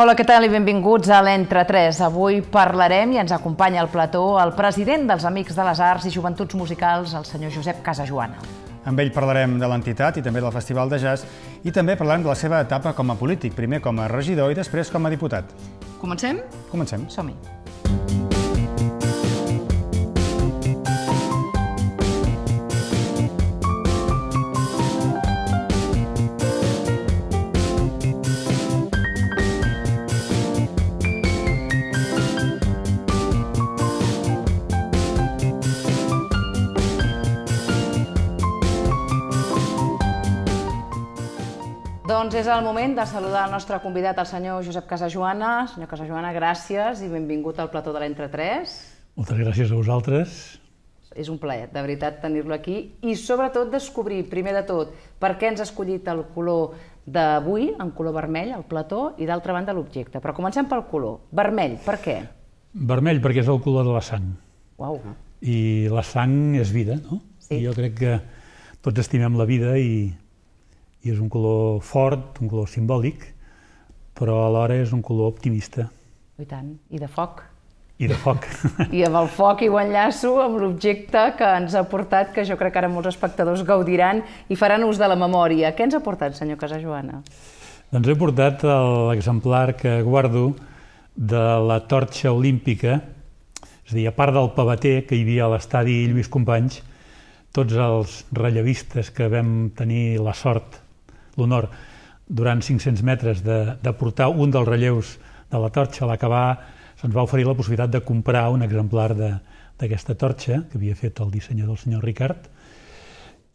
Hola, què tal i benvinguts a l'Entre 3. Avui parlarem i ens acompanya al plató el president dels Amics de les Arts i Joventuts Musicals, el senyor Josep Casajoana. Amb ell parlarem de l'entitat i també del Festival de Jazz i també parlarem de la seva etapa com a polític, primer com a regidor i després com a diputat. Comencem? Comencem. Som-hi. és el moment de saludar el nostre convidat, el senyor Josep Casajoana. Senyor Casajoana, gràcies i benvingut al plató de 3. Moltes gràcies a vosaltres. És un plaer, de veritat, tenir-lo aquí i sobretot descobrir, primer de tot, per què ens ha escollit el color d'avui, en color vermell, el plató, i d'altra banda l'objecte. Però comencem pel color. Vermell, per què? Vermell perquè és el color de la sang. Uau. I la sang és vida, no? Sí. I jo crec que tots estimem la vida i i és un color fort, un color simbòlic, però alhora és un color optimista. I tant, i de foc. I de foc. I amb el foc i ho enllaço amb l'objecte que ens ha portat, que jo crec que ara molts espectadors gaudiran i faran ús de la memòria. Què ens ha portat, senyor Casajoana? Doncs he portat l'exemplar que guardo de la torxa olímpica, és a dir, a part del pavater que hi havia a l'estadi Lluís Companys, tots els rellevistes que vam tenir la sort l'honor durant 500 metres de, de portar un dels relleus de la torxa. A l'acabar se'ns va oferir la possibilitat de comprar un exemplar d'aquesta torxa que havia fet el dissenyador, el senyor Ricard,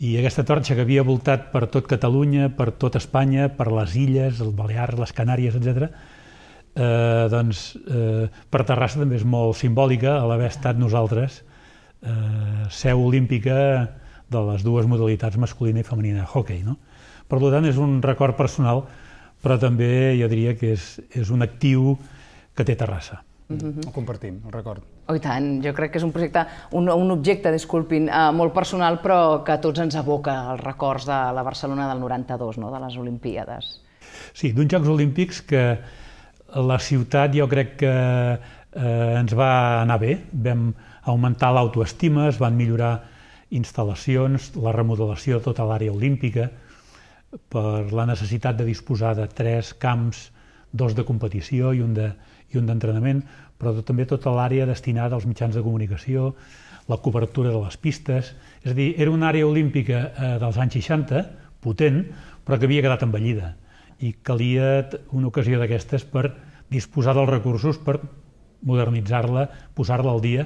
i aquesta torxa que havia voltat per tot Catalunya, per tot Espanya, per les illes, els Balears, les Canàries, etc. Eh, doncs, eh, per Terrassa també és molt simbòlica a l'haver estat nosaltres eh, seu olímpica de les dues modalitats masculina i femenina de hockey. No? Per tant, és un record personal, però també jo diria que és, és un actiu que té Terrassa. Mm -hmm. Ho compartim, el record. Oh, i tant, jo crec que és un projecte, un, un objecte, disculpin, uh, molt personal, però que a tots ens aboca els records de la Barcelona del 92, no? de les Olimpíades. Sí, d'uns Jocs Olímpics que la ciutat jo crec que eh, ens va anar bé, vam augmentar l'autoestima, es van millorar instal·lacions, la remodelació de tota l'àrea olímpica, per la necessitat de disposar de tres camps, dos de competició i un de i un d'entrenament, però també tota l'àrea destinada als mitjans de comunicació, la cobertura de les pistes, és a dir, era una àrea olímpica eh, dels anys 60, potent, però que havia quedat envellida i calia una ocasió d'aquestes per disposar dels recursos per modernitzar-la, posar-la al dia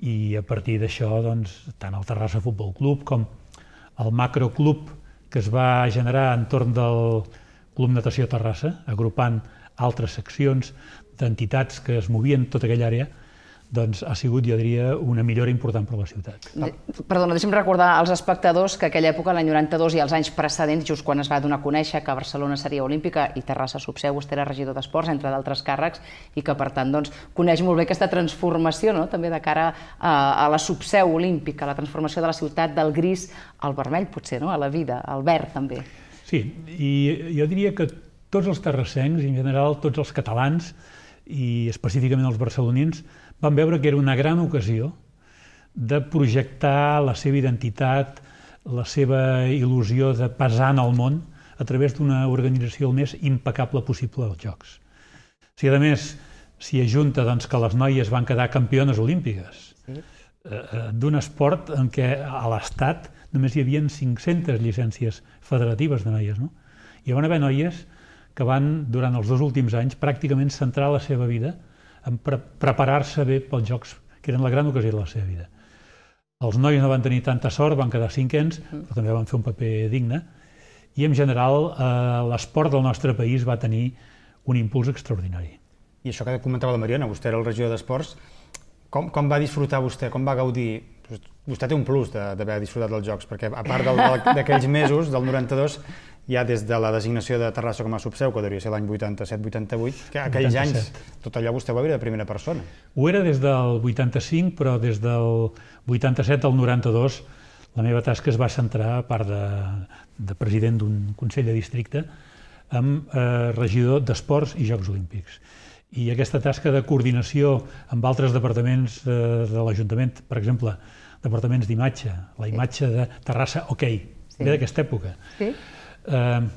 i a partir d'això, doncs, tant el Terrassa Futbol Club com el Macro Club que es va generar entorn del Club Natació Terrassa, agrupant altres seccions d'entitats que es movien tota aquella àrea, doncs ha sigut, jo diria, una millora important per a la ciutat. Perdona, deixa'm recordar als espectadors que aquella època, l'any 92 i els anys precedents, just quan es va donar a conèixer que Barcelona seria olímpica i Terrassa Subseu, vostè era regidor d'Esports, entre d'altres càrrecs, i que, per tant, doncs, coneix molt bé aquesta transformació, no?, també de cara a, a la Subseu olímpica, la transformació de la ciutat del gris al vermell, potser, no?, a la vida, al verd, també. Sí, i jo diria que tots els terrassencs, i en general tots els catalans, i específicament els barcelonins, van veure que era una gran ocasió de projectar la seva identitat, la seva il·lusió de pesar en el món a través d'una organització el més impecable possible dels Jocs. Si a més s'hi ajunta doncs, que les noies van quedar campiones olímpiques sí. eh, eh d'un esport en què a l'Estat només hi havia 500 llicències federatives de noies. No? Hi van haver noies que van, durant els dos últims anys, pràcticament centrar la seva vida en pre preparar-se bé pels Jocs, que eren la gran ocasió de la seva vida. Els nois no van tenir tanta sort, van quedar cinquens, mm-hmm. però també van fer un paper digne, i en general eh, l'esport del nostre país va tenir un impuls extraordinari. I això que comentava la Mariona, vostè era el regidor d'Esports, com, com va disfrutar vostè, com va gaudir? Vostè té un plus d'haver disfrutat dels Jocs, perquè a part d'aquells mesos, del 92, ja des de la designació de Terrassa com a subseu, que devia ser l'any 87-88, que aquells 87. anys tot allò vostè va viure de primera persona. Ho era des del 85, però des del 87 al 92 la meva tasca es va centrar, a part de, de president d'un Consell de Districte, amb eh, regidor d'Esports i Jocs Olímpics. I aquesta tasca de coordinació amb altres departaments eh, de l'Ajuntament, per exemple, departaments d'imatge, la imatge de Terrassa OK, sí. ve d'aquesta època. Sí eh,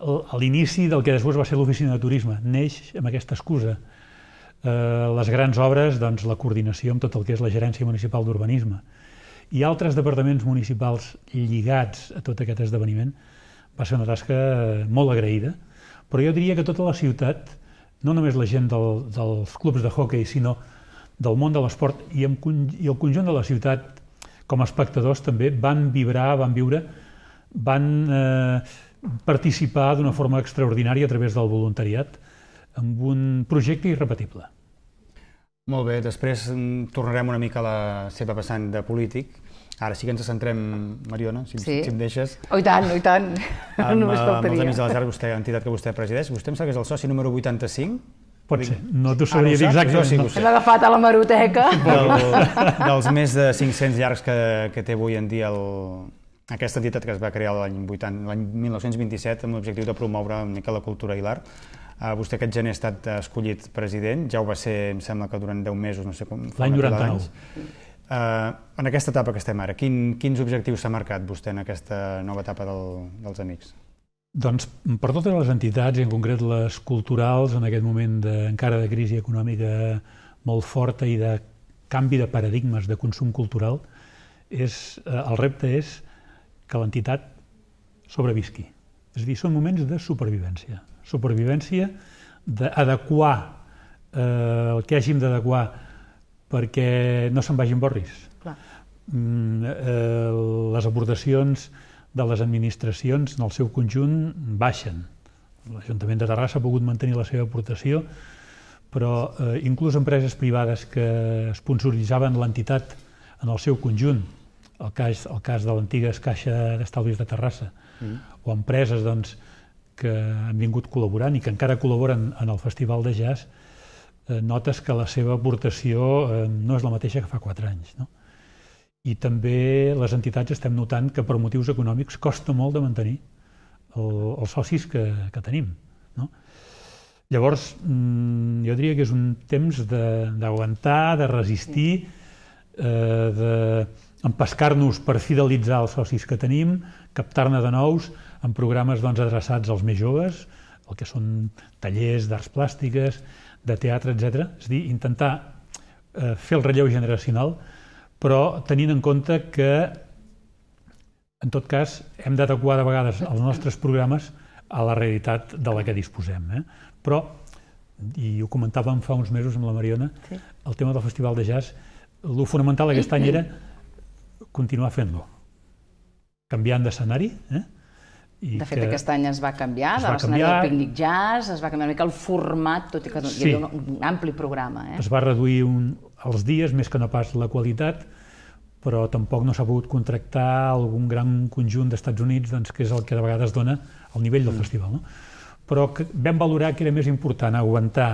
a l'inici del que després va ser l'oficina de turisme. Neix amb aquesta excusa. Eh, les grans obres, doncs, la coordinació amb tot el que és la gerència municipal d'urbanisme. I altres departaments municipals lligats a tot aquest esdeveniment va ser una tasca eh, molt agraïda, però jo diria que tota la ciutat, no només la gent del, dels clubs de hockey, sinó del món de l'esport i, i el conjunt de la ciutat com a espectadors també van vibrar, van viure van eh, participar d'una forma extraordinària a través del voluntariat amb un projecte irrepetible. Molt bé, després tornarem una mica a la seva vessant de polític. Ara sí que ens centrem, Mariona, si, sí. si em deixes. Oh, i tant, oh, i tant. Amb, Només eh, faltaria. Amb els Amics de les Arts, vostè, entitat que vostè presideix, vostè em sap que és el soci número 85? Pot ser, no t'ho ah, sabria dir exactament. Sí, no. L'he agafat a la maroteca. Del, dels més de 500 llargs que, que té avui en dia el, aquesta entitat que es va crear l'any 1927 amb l'objectiu de promoure una mica la cultura i l'art. Uh, vostè aquest gener ha estat escollit president, ja ho va ser, em sembla que durant 10 mesos, no sé com... L'any 99. Uh, eh, en aquesta etapa que estem ara, quin, quins objectius s'ha marcat vostè en aquesta nova etapa del, dels Amics? Doncs per totes les entitats, en concret les culturals, en aquest moment de, encara de crisi econòmica molt forta i de canvi de paradigmes de consum cultural, és, eh, el repte és que l'entitat sobrevisqui. És a dir, són moments de supervivència. Supervivència d'adequar eh, el que hàgim d'adequar perquè no se'n vagin borris. Clar. Mm, eh, les aportacions de les administracions en el seu conjunt baixen. L'Ajuntament de Terrassa ha pogut mantenir la seva aportació, però eh, inclús empreses privades que esponsoritzaven l'entitat en el seu conjunt, el cas, el cas de l'antiga Caixa d'Estalvis de Terrassa, mm. o empreses doncs, que han vingut col·laborant i que encara col·laboren en el Festival de Jazz, eh, notes que la seva aportació eh, no és la mateixa que fa quatre anys. No? I també les entitats estem notant que per motius econòmics costa molt de mantenir el, els socis que, que tenim. No? Llavors, mm, jo diria que és un temps d'aguantar, de, de resistir, eh, de, empescar-nos per fidelitzar els socis que tenim, captar-ne de nous en programes doncs, adreçats als més joves, el que són tallers d'arts plàstiques, de teatre, etc. És dir, intentar eh, fer el relleu generacional, però tenint en compte que, en tot cas, hem d'adequar de vegades els nostres programes a la realitat de la que disposem. Eh? Però, i ho comentàvem fa uns mesos amb la Mariona, sí. el tema del Festival de Jazz, el fonamental aquest any era continuar fent-lo, canviant d'escenari. Eh? I de fet, que aquest any es va canviar, es de l'escenari del Picnic Jazz, es va canviar una mica el format, tot i que sí. hi havia un, un ampli programa. Eh? Es va reduir un, els dies, més que no pas la qualitat, però tampoc no s'ha pogut contractar algun gran conjunt d'Estats Units, doncs, que és el que de vegades dona el nivell del mm. festival. No? Però que vam valorar que era més important aguantar,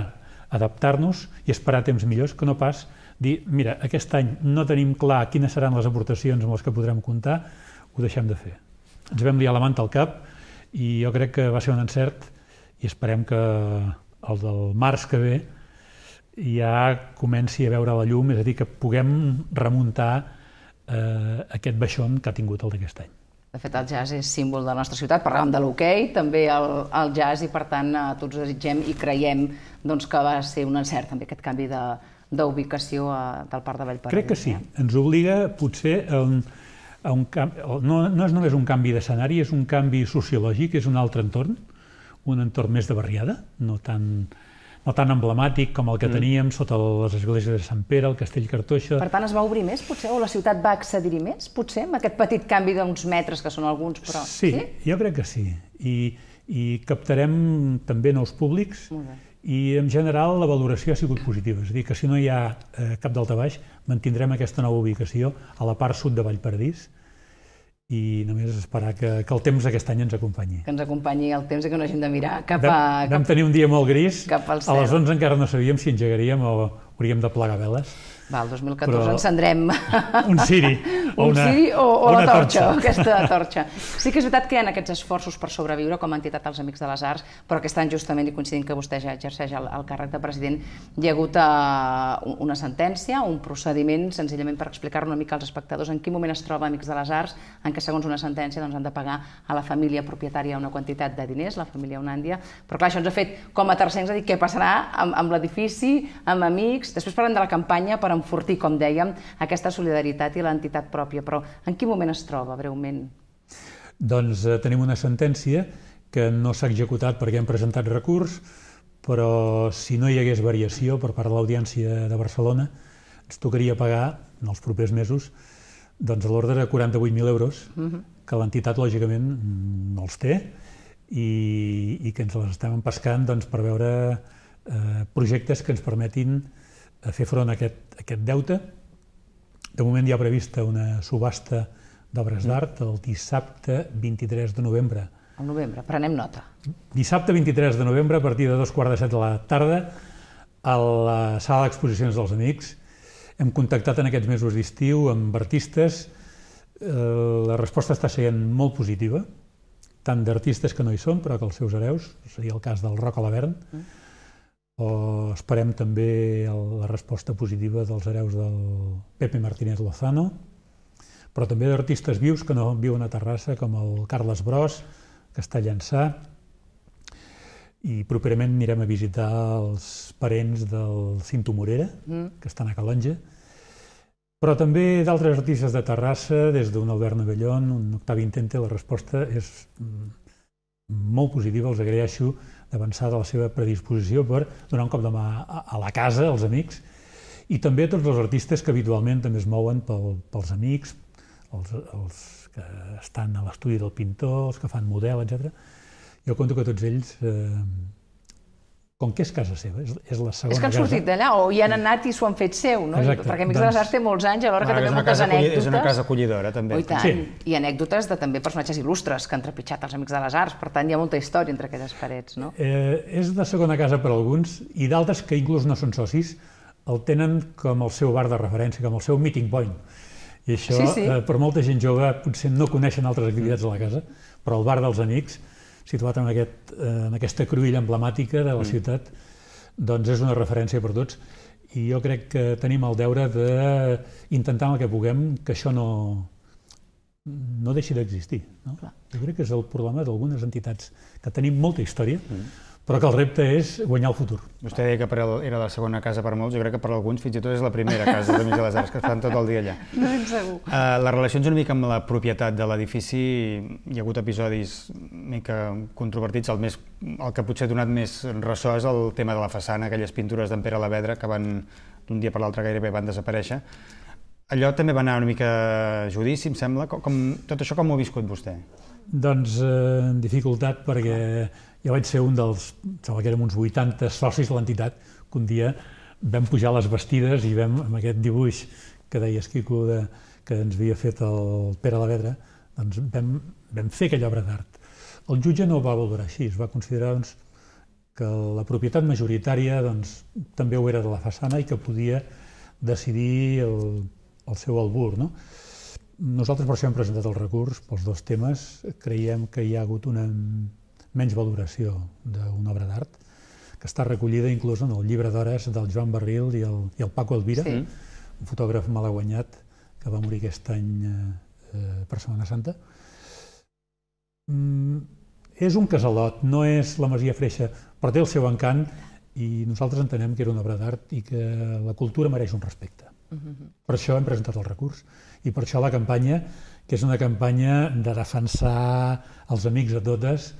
adaptar-nos i esperar temps millors que no pas dir, mira, aquest any no tenim clar quines seran les aportacions amb les que podrem comptar, ho deixem de fer. Ens vam liar la manta al cap i jo crec que va ser un encert i esperem que el del març que ve ja comenci a veure la llum, és a dir, que puguem remuntar eh, aquest baixón que ha tingut el d'aquest any. De fet, el jazz és símbol de la nostra ciutat. Parlàvem de l'hoquei, també el, el jazz, i per tant a eh, tots desitgem i creiem doncs, que va ser un encert també aquest canvi de, d'ubicació eh, del Parc de Vallparadís. Crec que sí, eh? ens obliga potser a un, a un canvi, no, no és només un canvi d'escenari, és un canvi sociològic, és un altre entorn, un entorn més de barriada, no tan, no tan emblemàtic com el que mm. teníem mm. sota les esglésies de Sant Pere, el Castell Cartoixa... Per tant, es va obrir més, potser, o la ciutat va accedir més, potser, amb aquest petit canvi d'uns metres, que són alguns, però... Sí, sí? jo crec que sí. I, i captarem també nous públics. Molt bé i en general la valoració ha sigut positiva, és a dir, que si no hi ha eh, cap baix, mantindrem aquesta nova ubicació a la part sud de Vallperdís i només esperar que, que el temps aquest any ens acompanyi. Que ens acompanyi el temps i que no hagin de mirar cap a... Vam, cap, tenir un dia molt gris, cap al cel. a les 11 encara no sabíem si engegaríem o hauríem de plegar veles, va, el 2014 però... encendrem... Un ciri. O una, un ciri o, o, una la torxa, torxa. aquesta torxa. Sí que és veritat que hi ha aquests esforços per sobreviure com a entitat als Amics de les Arts, però aquest any justament, i coincidint que vostè ja exerceix el, el càrrec de president, hi ha hagut uh, una sentència, un procediment, senzillament per explicar una mica als espectadors en quin moment es troba Amics de les Arts, en què segons una sentència doncs, han de pagar a la família propietària una quantitat de diners, la família Unàndia, però clar, això ens ha fet com a tercers, a dir què passarà amb, amb l'edifici, amb Amics, després parlem de la campanya per enfortir, com dèiem, aquesta solidaritat i l'entitat pròpia. Però en quin moment es troba, breument? Doncs eh, tenim una sentència que no s'ha executat perquè hem presentat recurs, però si no hi hagués variació per part de l'Audiència de Barcelona, ens tocaria pagar, en els propers mesos, doncs a l'ordre de 48.000 euros, uh -huh. que l'entitat, lògicament, mm, no els té, i, i que ens les estem empescant doncs, per veure eh, projectes que ens permetin a fer front a aquest, a aquest deute. De moment hi ha prevista una subhasta d'obres mm. d'art el dissabte 23 de novembre. Al novembre, prenem nota. Dissabte 23 de novembre, a partir de dos quarts de set de la tarda, a la sala d'exposicions dels Amics. Hem contactat en aquests mesos d'estiu amb artistes. Eh, la resposta està sent molt positiva, tant d'artistes que no hi són, però que els seus hereus, seria el cas del Roc Alavern, mm o esperem també la resposta positiva dels hereus del Pepe Martínez Lozano, però també d'artistes vius que no viuen a Terrassa, com el Carles Bros, que està a Llançà, i properament anirem a visitar els parents del Cinto Morera, mm. que estan a Calonja, però també d'altres artistes de Terrassa, des d'un Albert Navellón, un Octavi Intente, la resposta és mm, molt positiva, els agraeixo d'avançar de la seva predisposició per donar un cop de mà a, a la casa, als amics, i també tots els artistes que habitualment també es mouen pel, pels amics, els, els que estan a l'estudi del pintor, els que fan model, etc. Jo conto que tots ells eh, com que és casa seva, és, és la segona casa. És que han sortit d'allà, o hi han anat i s'ho han fet seu, no? Exacte. Perquè Amics doncs... de les Arts té molts anys, alhora que també moltes anècdotes... És una casa acollidora, també. Oh, i tant. Sí. I anècdotes de també personatges il·lustres que han trepitjat els Amics de les Arts, per tant, hi ha molta història entre aquelles parets, no? Eh, és de segona casa per alguns, i d'altres que inclús no són socis, el tenen com el seu bar de referència, com el seu meeting point. I això, sí, sí. Eh, per molta gent jove, potser no coneixen altres activitats de la casa, però el bar dels amics situat en, aquest, en aquesta cruïlla emblemàtica de la mm. ciutat, doncs és una referència per tots i jo crec que tenim el deure d'intentar el que puguem que això no, no deixi d'existir. No? Jo crec que és el problema d'algunes entitats que tenim molta història, mm però que el repte és guanyar el futur. Vostè deia que per el, era la segona casa per molts, jo crec que per alguns fins i tot és la primera casa d'Amics de les Arts, que estan tot el dia allà. No ben segur. Uh, les relacions una mica amb la propietat de l'edifici, hi ha hagut episodis mica controvertits, el, més, el que potser ha donat més ressò és el tema de la façana, aquelles pintures d'en Pere Lavedra que van d'un dia per l'altre gairebé van desaparèixer. Allò també va anar una mica judici, em sembla. Com, com, tot això com ho ha viscut vostè? Doncs eh, dificultat, perquè ah jo vaig ser un dels, sembla que érem uns 80 socis de l'entitat, que un dia vam pujar les vestides i vam, amb aquest dibuix que deies, Quico, de, que ens havia fet el Pere la Vedra, doncs vam, vam fer aquella obra d'art. El jutge no ho va valorar així, es va considerar doncs, que la propietat majoritària doncs, també ho era de la façana i que podia decidir el, el seu albur. No? Nosaltres per això hem presentat el recurs pels dos temes. Creiem que hi ha hagut una menys valoració d'una obra d'art, que està recollida inclús en el llibre d'hores del Joan Barril i el, i el Paco Elvira, sí. un fotògraf malaguanyat que va morir aquest any eh, eh per Semana Santa. Mm, és un casalot, no és la Masia Freixa, però té el seu encant i nosaltres entenem que era una obra d'art i que la cultura mereix un respecte. Uh mm-hmm. -huh. Per això hem presentat el recurs i per això la campanya, que és una campanya de defensar els amics a totes,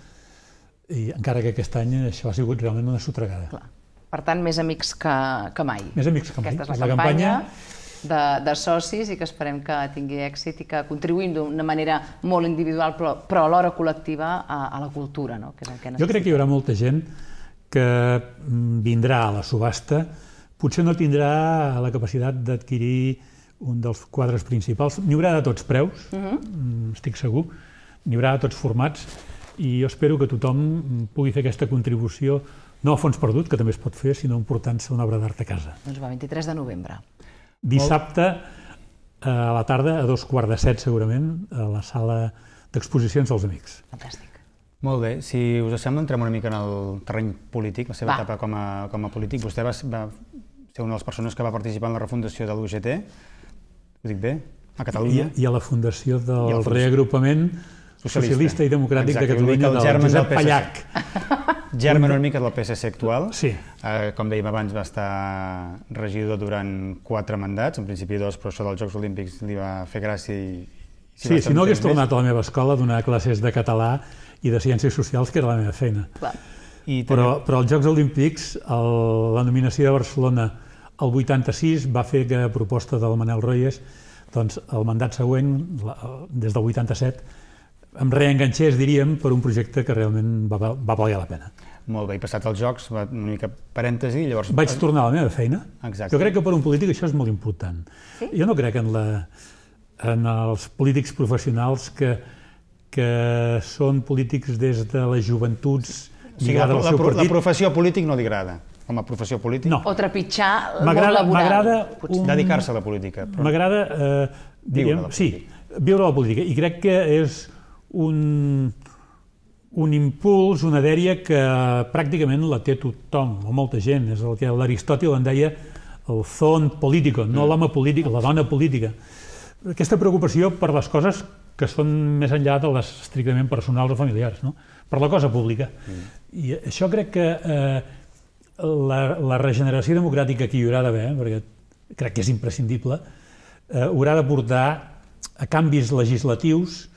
i encara que aquest any això ha sigut realment una sotregada. Clar. Per tant, més amics que, que mai. Més amics que mai. Aquesta és la, la campanya, campanya de, de socis i que esperem que tingui èxit i que contribuïm d'una manera molt individual però, però alhora col·lectiva a, a la cultura, no? que és el que Jo crec que hi haurà molta gent que mm, vindrà a la subhasta, potser no tindrà la capacitat d'adquirir un dels quadres principals. N'hi haurà de tots preus, uh mhm. -huh. Mm, estic segur, n'hi haurà de tots formats, i jo espero que tothom pugui fer aquesta contribució, no a fons perdut, que també es pot fer, sinó emportant-se una obra d'art a casa. Doncs va, 23 de novembre. Dissabte, a la tarda, a dos quarts de set segurament, a la sala d'exposicions dels Amics. Fantàstic. Molt bé, si us sembla, entrem una mica en el terreny polític, la seva va. etapa com a, com a polític. Vostè va, va ser una de les persones que va participar en la refundació de l'UGT, ho dic bé, a Catalunya. I, i a la fundació del I fundació. reagrupament socialista, socialista i democràtic Exacte, de Catalunya, del German Josep del Pallac. Germen una mica del PSC actual. Sí. Eh, com dèiem abans, va estar regidor durant quatre mandats, en principi dos, però això dels Jocs Olímpics li va fer gràcia i... Si sí, si no hagués tornat més. a la meva escola a donar classes de català i de ciències socials, que era la meva feina. Clar. I també... però, però als Jocs Olímpics, el, la nominació de Barcelona el 86 va fer que, a proposta del Manel Royes, doncs el mandat següent, la, des del 87, em reenganxés, diríem, per un projecte que realment va, va valer la pena. Molt bé, i passat els jocs, va una mica parèntesi, llavors... Vaig tornar a la meva feina. Exacte. Jo crec que per un polític això és molt important. Sí? Jo no crec en, la, en els polítics professionals que, que són polítics des de les joventuts o sigui, la, la, partit. la professió polític no li agrada com a professió política? No. O trepitjar el món laboral. Un... Dedicar-se a la política. Però... M'agrada, eh, diríem, sí, viure la política. I crec que és un, un impuls, una dèria que pràcticament la té tothom, o molta gent. És el que l'Aristòtil en deia el zon político, no mm. l'home polític, la dona política. Aquesta preocupació per les coses que són més enllà de les estrictament personals o familiars, no? per la cosa pública. Mm. I això crec que eh, la, la regeneració democràtica que hi haurà d'haver, eh, perquè crec que és imprescindible, eh, haurà de portar a canvis legislatius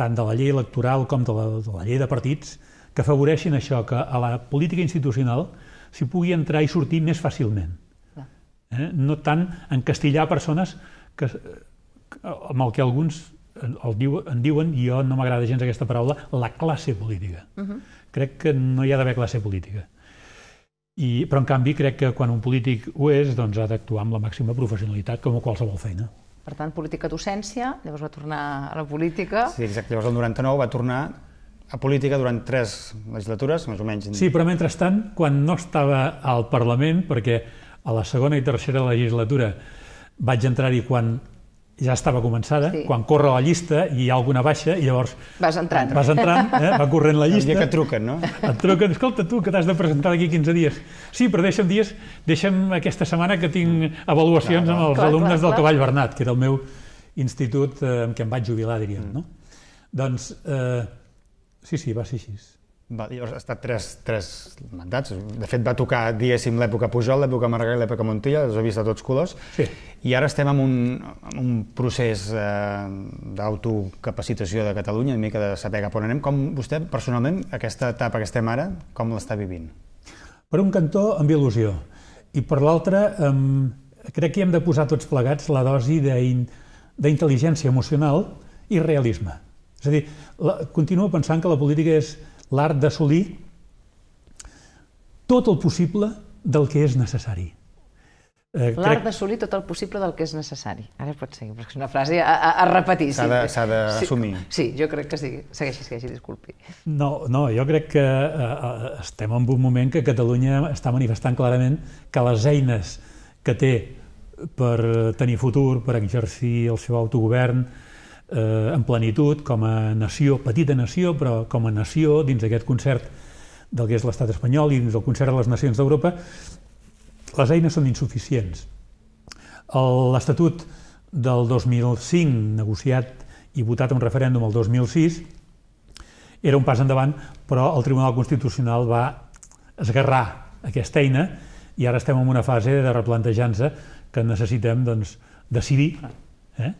tant de la llei electoral com de la, de la llei de partits, que afavoreixin això, que a la política institucional s'hi pugui entrar i sortir més fàcilment. Eh? No tant encastillar persones que, eh, amb el que alguns el diu, en diuen, i jo no m'agrada gens aquesta paraula, la classe política. Uh mhm. -huh. Crec que no hi ha d'haver classe política. I, però, en canvi, crec que quan un polític ho és, doncs ha d'actuar amb la màxima professionalitat com a qualsevol feina. Per tant, política docència, llavors va tornar a la política... Sí, exacte. Llavors el 99 va tornar a política durant tres legislatures, més o menys. Sí, però mentrestant, quan no estava al Parlament, perquè a la segona i tercera legislatura vaig entrar-hi quan ja estava començada, sí. quan corre la llista i hi ha alguna baixa, i llavors... Vas entrant. Vas entrant, eh? va corrent la llista. El dia que truquen, no? Et truquen, escolta tu, que t'has de presentar d'aquí 15 dies. Sí, però deixa'm dies, deixa'm aquesta setmana que tinc avaluacions clar, amb els clar, alumnes clar, clar. del Cavall Bernat, que era el meu institut eh, amb en què em vaig jubilar, diríem, mm. no? Doncs, eh, sí, sí, va ser així. Va, llavors ha estat tres, tres mandats. De fet, va tocar, diguéssim, l'època Pujol, l'època Margarida i l'època Montilla, els he vist de tots colors. Sí. I ara estem en un, en un procés eh, d'autocapacitació de Catalunya, una mica de saber cap on anem. Com vostè, personalment, aquesta etapa que estem ara, com l'està vivint? Per un cantó, amb il·lusió. I per l'altre, eh, crec que hi hem de posar tots plegats la dosi d'intel·ligència emocional i realisme. És a dir, la, continuo pensant que la política és l'art d'assolir tot el possible del que és necessari. Eh, L'art crec... d'assolir tot el possible del que és necessari. Ara pot seguir, perquè és una frase a, a, a repetir. S'ha sí. de, d'assumir. Sí, sí, jo crec que sí. Segueixi, segueixi, disculpi. No, no jo crec que eh, eh, estem en un moment que Catalunya està manifestant clarament que les eines que té per tenir futur, per exercir el seu autogovern, eh, en plenitud com a nació, petita nació, però com a nació dins d'aquest concert del que és l'estat espanyol i dins del concert de les nacions d'Europa, les eines són insuficients. L'Estatut del 2005, negociat i votat a un referèndum el 2006, era un pas endavant, però el Tribunal Constitucional va esgarrar aquesta eina i ara estem en una fase de replantejança que necessitem doncs, decidir eh,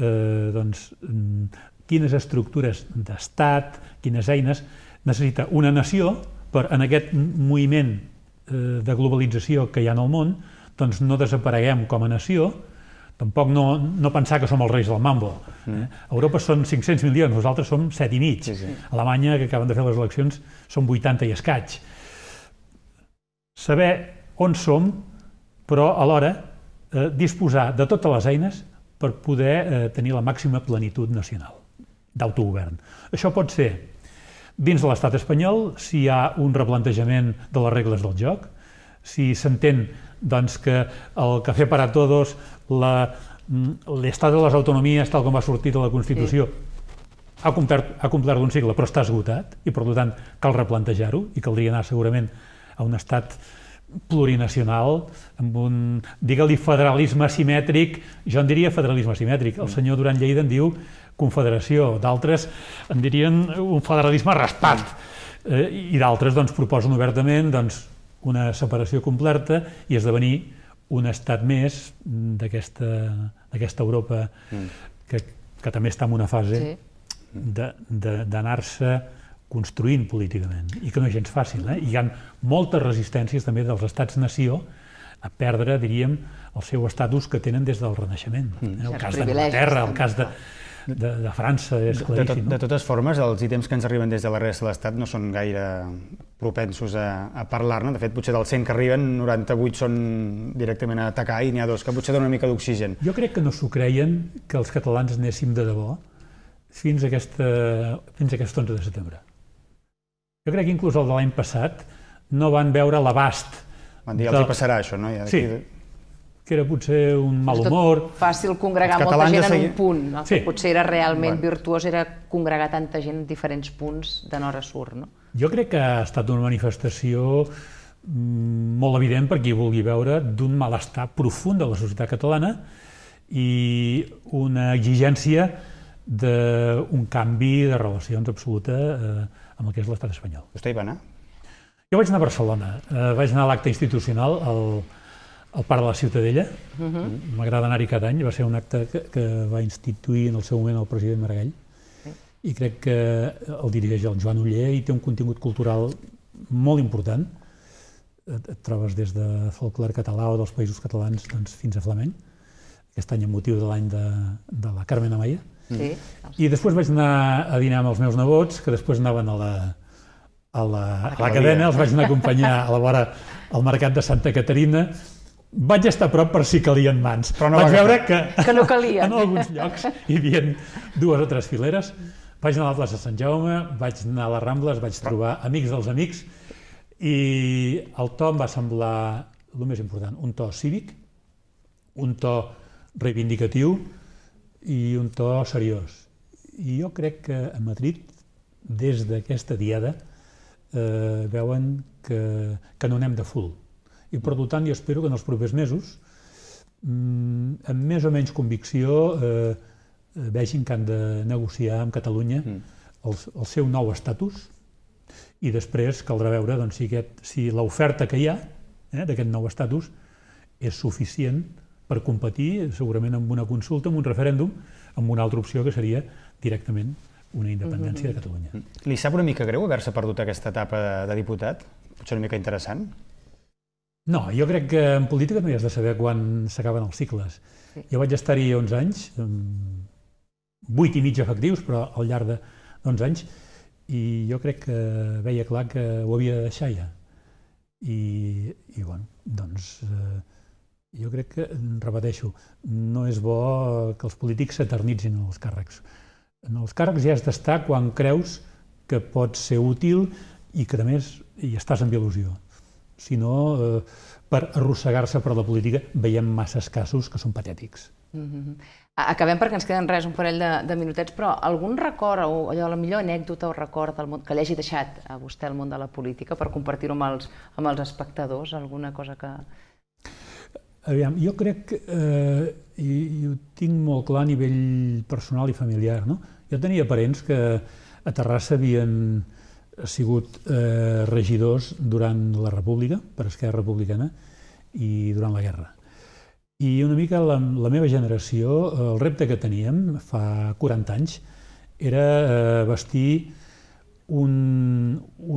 eh, doncs, mm, quines estructures d'estat, quines eines necessita una nació per en aquest moviment eh, de globalització que hi ha en el món, doncs no desapareguem com a nació, tampoc no, no pensar que som els reis del mambo. Mm. Eh? Europa són 500 milions, nosaltres som 7 i mig. Sí, sí. Alemanya, que acaben de fer les eleccions, són 80 i escaig. Saber on som, però alhora eh, disposar de totes les eines per poder eh, tenir la màxima plenitud nacional d'autogovern. Això pot ser dins de l'estat espanyol, si hi ha un replantejament de les regles del joc, si s'entén doncs, que el cafè per a tots, mm, l'estat de les autonomies, tal com va sortir de la Constitució, sí. ha complert, ha complert un cicle, però està esgotat, i per tant cal replantejar-ho, i caldria anar segurament a un estat eh, plurinacional, amb un, digue-li, federalisme simètric, jo en diria federalisme simètric, el mm. senyor Duran Lleida en diu confederació, d'altres en dirien un federalisme raspat, eh, i d'altres doncs, proposen obertament doncs, una separació completa i esdevenir un estat més d'aquesta Europa mm. que, que també està en una fase sí. d'anar-se... De, de, construint políticament, i que no és gens fàcil. Eh? Hi ha moltes resistències també dels estats-nació a perdre, diríem, el seu estatus que tenen des del Renaixement. Eh? Mm. El cas d'Anglaterra, el cas de, de, de França és claríssim. De, de, de totes formes, els ítems que ens arriben des de la resta de l'Estat no són gaire propensos a, a parlar-ne. De fet, potser dels 100 que arriben, 98 són directament a atacar i n'hi ha dos que potser donen una mica d'oxigen. Jo crec que no s'ho creien que els catalans anéssim de debò fins, a aquesta, fins a aquest 11 de setembre. Jo crec que inclús el de l'any passat no van veure l'abast. Van dir, els de... hi passarà això, no? Ja, sí, que era potser un mal humor... És fàcil congregar molta gent seguir... en un punt. no? sí. que potser era realment bueno. virtuós era congregar tanta gent en diferents punts de nord a sur. No? Jo crec que ha estat una manifestació mm, molt evident per qui vulgui veure d'un malestar profund de la societat catalana i una exigència d'un canvi de relacions absoluta eh, amb el que és l'estat espanyol. Vostè hi va anar? Jo vaig anar a Barcelona, eh, vaig anar a l'acte institucional al, al Parc de la Ciutadella, mhm. m'agrada uh -huh. anar-hi cada any, va ser un acte que, que va instituir en el seu moment el president Maragall, i crec que el dirigeix el Joan Uller i té un contingut cultural molt important. Et, et trobes des de folclore català o dels països catalans doncs, fins a flamenc aquest any amb motiu de l'any de, de la Carmen Amaya. Sí. I després vaig anar a dinar amb els meus nebots, que després anaven a la, a la, a la cadena, els vaig anar a acompanyar a la vora al mercat de Santa Caterina, vaig estar a prop per si calien mans. Però no vaig veure que, que no calien. en alguns llocs hi havia dues o tres fileres. Vaig anar a la plaça Sant Jaume, vaig anar a les Rambles, vaig trobar amics dels amics i el to em va semblar el més important, un to cívic, un to reivindicatiu i un to seriós. I jo crec que a Madrid, des d'aquesta diada, eh, veuen que, que no anem de full. I per tant, jo espero que en els propers mesos, mm, amb més o menys convicció, eh, vegin que han de negociar amb Catalunya mm. el, el seu nou estatus i després caldrà veure doncs, si, aquest, si l'oferta que hi ha eh, d'aquest nou estatus és suficient per competir segurament amb una consulta, amb un referèndum, amb una altra opció que seria directament una independència mm -hmm. de mm-hmm. Catalunya. Li sap una mica greu haver-se perdut aquesta etapa de, de diputat? Potser una mica interessant? No, jo crec que en política no hi has de saber quan s'acaben els cicles. Sí. Jo vaig estar-hi 11 anys, 8 i mig efectius, però al llarg de 11 anys, i jo crec que veia clar que ho havia de deixar ja. I, i bueno, doncs... Eh, jo crec que, mm, repeteixo, no és bo que els polítics s'eternitzin en els càrrecs. En els càrrecs ja has d'estar quan creus que pot ser útil i que, a més, hi estàs amb il·lusió. Si no, eh, per arrossegar-se per la política, veiem masses casos que són patètics. Mm -hmm. Acabem perquè ens queden res, un parell de, de minutets, però algun record, o allò, la millor anècdota o record del món, que l'hagi deixat a vostè el món de la política per compartir-ho amb, els, amb els espectadors, alguna cosa que, Aviam, jo crec, que, eh, i, i ho tinc molt clar a nivell personal i familiar, no? Jo tenia parents que a Terrassa havien sigut eh, regidors durant la República, per Esquerra Republicana, i durant la guerra. I una mica la, la meva generació, el repte que teníem fa 40 anys, era eh, vestir un,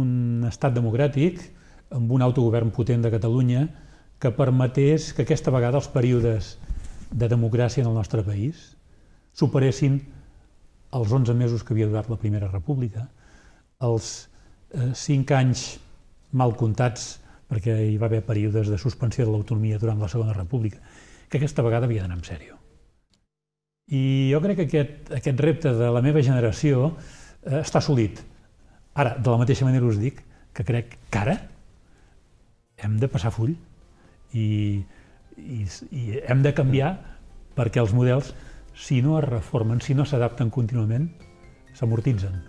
un estat democràtic amb un autogovern potent de Catalunya, que permetés que aquesta vegada els períodes de democràcia en el nostre país superessin els 11 mesos que havia durat la Primera República, els eh, 5 anys mal comptats, perquè hi va haver períodes de suspensió de l'autonomia durant la Segona República, que aquesta vegada havia d'anar en sèrio. I jo crec que aquest, aquest repte de la meva generació eh, està assolit. Ara, de la mateixa manera us dic que crec que ara hem de passar full i, i, i hem de canviar perquè els models, si no es reformen, si no s'adapten contínuament, s'amortitzen,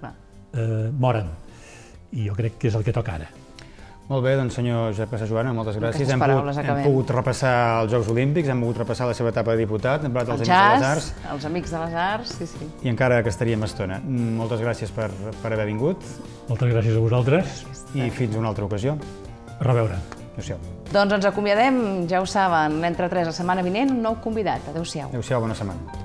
eh, moren. I jo crec que és el que toca ara. Molt bé, doncs senyor Josep Joana, moltes gràcies. Hem pogut, hem pogut repassar els Jocs Olímpics, hem pogut repassar la seva etapa de diputat, hem parlat dels Amics de les Arts. Els Amics de les Arts, sí, sí. I encara que estaríem estona. Moltes gràcies per, per haver vingut. Moltes gràcies a vosaltres. I fins a una altra ocasió. A reveure. Adéu-siau. Doncs ens acomiadem, ja ho saben, entre tres, la setmana vinent, un nou convidat. Adéu-siau. Adéu-siau, bona setmana.